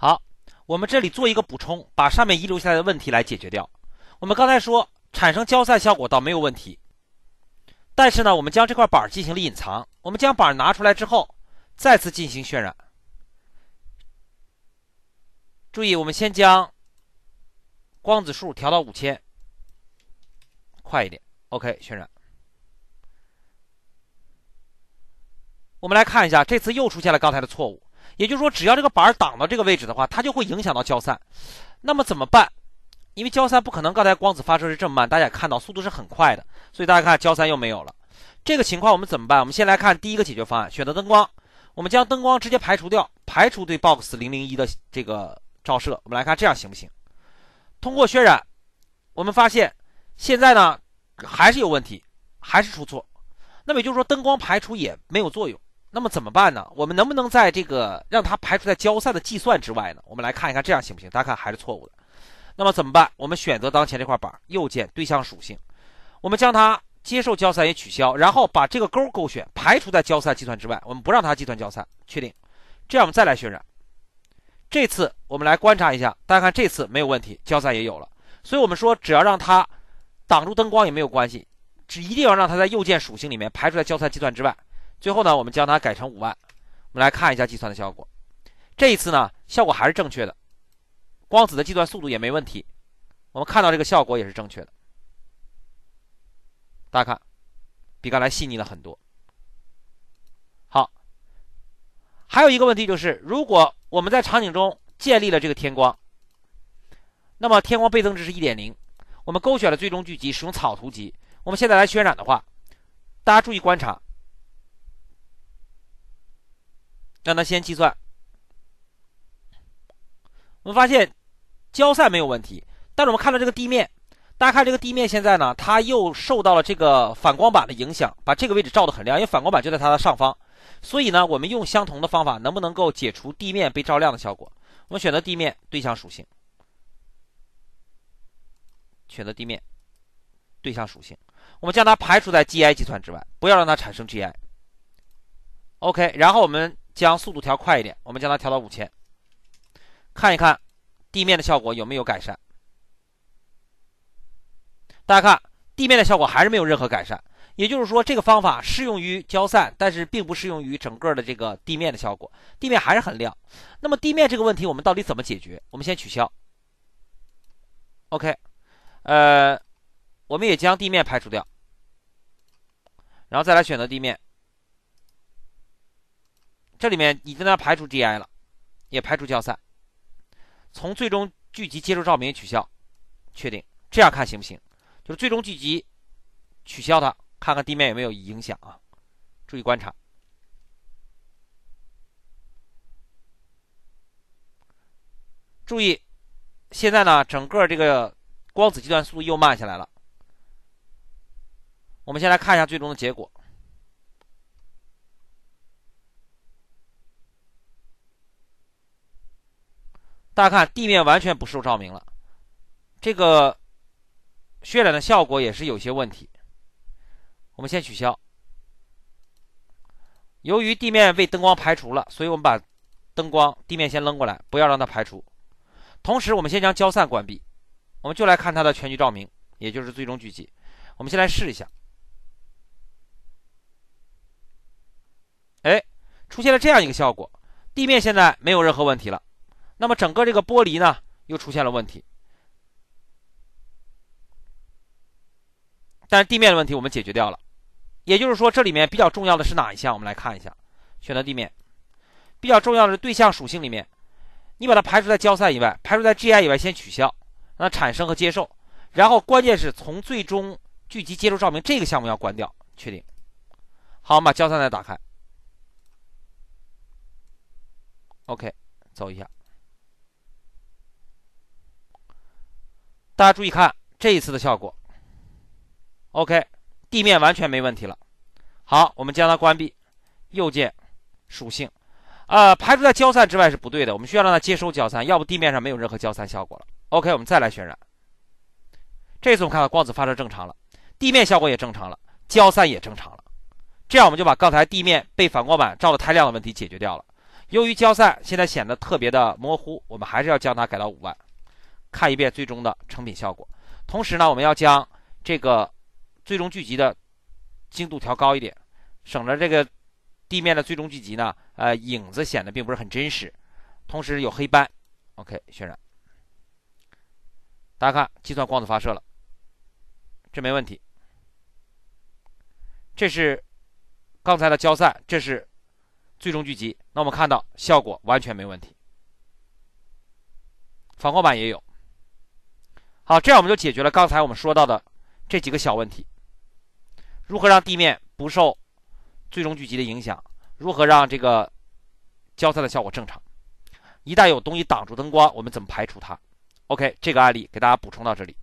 好，我们这里做一个补充，把上面遗留下来的问题来解决掉。我们刚才说产生交塞效果倒没有问题，但是呢，我们将这块板进行了隐藏。我们将板拿出来之后，再次进行渲染。注意，我们先将光子数调到五千，快一点。OK，渲染。我们来看一下，这次又出现了刚才的错误。也就是说，只要这个板挡到这个位置的话，它就会影响到焦散。那么怎么办？因为焦散不可能，刚才光子发射是这么慢，大家看到速度是很快的，所以大家看焦散又没有了。这个情况我们怎么办？我们先来看第一个解决方案，选择灯光，我们将灯光直接排除掉，排除对 box 零零一的这个照射。我们来看这样行不行？通过渲染，我们发现现在呢还是有问题，还是出错。那么也就是说，灯光排除也没有作用。那么怎么办呢？我们能不能在这个让它排除在交散的计算之外呢？我们来看一看，这样行不行？大家看还是错误的。那么怎么办？我们选择当前这块板，右键对象属性，我们将它接受交散也取消，然后把这个勾勾选排除在交散计算之外，我们不让它计算交散，确定。这样我们再来渲染，这次我们来观察一下，大家看这次没有问题，交散也有了。所以我们说，只要让它挡住灯光也没有关系，只一定要让它在右键属性里面排除在交散计算之外。最后呢，我们将它改成五万，我们来看一下计算的效果。这一次呢，效果还是正确的，光子的计算速度也没问题，我们看到这个效果也是正确的。大家看，比刚才细腻了很多。好，还有一个问题就是，如果我们在场景中建立了这个天光，那么天光倍增值是一点零，我们勾选了最终聚集，使用草图集。我们现在来渲染的话，大家注意观察。让它先计算，我们发现交散没有问题，但是我们看到这个地面，大家看这个地面现在呢，它又受到了这个反光板的影响，把这个位置照的很亮，因为反光板就在它的上方，所以呢，我们用相同的方法，能不能够解除地面被照亮的效果？我们选择地面对象属性，选择地面对象属性，我们将它排除在 GI 计算之外，不要让它产生 GI。OK，然后我们。将速度调快一点，我们将它调到五千，看一看地面的效果有没有改善。大家看地面的效果还是没有任何改善，也就是说这个方法适用于焦散，但是并不适用于整个的这个地面的效果，地面还是很亮。那么地面这个问题我们到底怎么解决？我们先取消。OK，呃，我们也将地面排除掉，然后再来选择地面。这里面已经呢排除 g i 了，也排除焦散。从最终聚集接受照明取消，确定这样看行不行？就是最终聚集取消它，看看地面有没有影响啊？注意观察。注意，现在呢整个这个光子计算速度又慢下来了。我们先来看一下最终的结果。大家看，地面完全不受照明了。这个渲染的效果也是有些问题。我们先取消。由于地面被灯光排除了，所以我们把灯光地面先扔过来，不要让它排除。同时，我们先将焦散关闭。我们就来看它的全局照明，也就是最终聚集。我们先来试一下。哎，出现了这样一个效果，地面现在没有任何问题了。那么整个这个玻璃呢，又出现了问题，但是地面的问题我们解决掉了，也就是说这里面比较重要的是哪一项？我们来看一下，选择地面，比较重要的对象属性里面，你把它排除在交散以外，排除在 GI 以外，先取消，让它产生和接受，然后关键是从最终聚集接触照明这个项目要关掉，确定，好，我们把交散再打开，OK，走一下。大家注意看这一次的效果，OK，地面完全没问题了。好，我们将它关闭，右键属性，呃，排除在焦散之外是不对的，我们需要让它接收焦散，要不地面上没有任何焦散效果了。OK，我们再来渲染，这次我们看到光子发射正常了，地面效果也正常了，焦散也正常了，这样我们就把刚才地面被反光板照的太亮的问题解决掉了。由于焦散现在显得特别的模糊，我们还是要将它改到五万。看一遍最终的成品效果，同时呢，我们要将这个最终聚集的精度调高一点，省得这个地面的最终聚集呢，呃，影子显得并不是很真实，同时有黑斑。OK，渲染，大家看，计算光子发射了，这没问题。这是刚才的焦散，这是最终聚集，那我们看到效果完全没问题，反光板也有。好，这样我们就解决了刚才我们说到的这几个小问题：如何让地面不受最终聚集的影响？如何让这个交叉的效果正常？一旦有东西挡住灯光，我们怎么排除它？OK，这个案例给大家补充到这里。